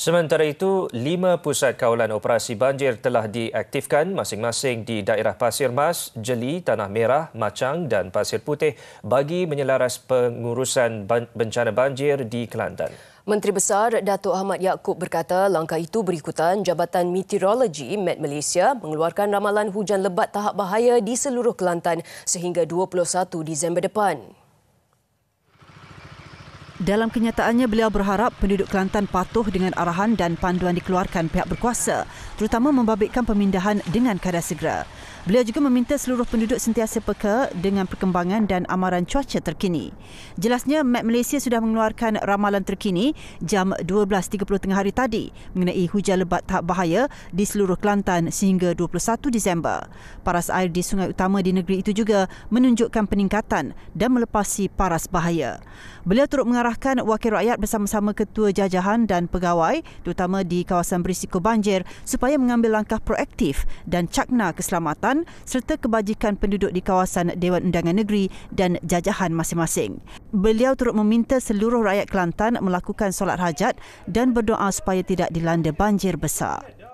Sementara itu, lima pusat kawalan operasi banjir telah diaktifkan masing-masing di daerah Pasir Mas, Jeli, Tanah Merah, Macang dan Pasir Putih bagi menyelaras pengurusan bencana banjir di Kelantan. Menteri Besar Datuk Ahmad Yaakob berkata langkah itu berikutan Jabatan Meteorologi Met Malaysia mengeluarkan ramalan hujan lebat tahap bahaya di seluruh Kelantan sehingga 21 Disember depan. Dalam kenyataannya, beliau berharap penduduk Kelantan patuh dengan arahan dan panduan dikeluarkan pihak berkuasa, terutama membabitkan pemindahan dengan kadar segera. Beliau juga meminta seluruh penduduk sentiasa peka dengan perkembangan dan amaran cuaca terkini. Jelasnya, Met Malaysia sudah mengeluarkan ramalan terkini jam 12.30 tengah hari tadi mengenai hujan lebat tahap bahaya di seluruh Kelantan sehingga 21 Disember. Paras air di sungai utama di negeri itu juga menunjukkan peningkatan dan melepasi paras bahaya. Beliau turut mengarahkan wakil rakyat bersama-sama ketua jajahan dan pegawai terutama di kawasan berisiko banjir supaya mengambil langkah proaktif dan cakna keselamatan kesihatan serta kebajikan penduduk di kawasan Dewan Undangan Negeri dan jajahan masing-masing. Beliau turut meminta seluruh rakyat Kelantan melakukan solat hajat dan berdoa supaya tidak dilanda banjir besar.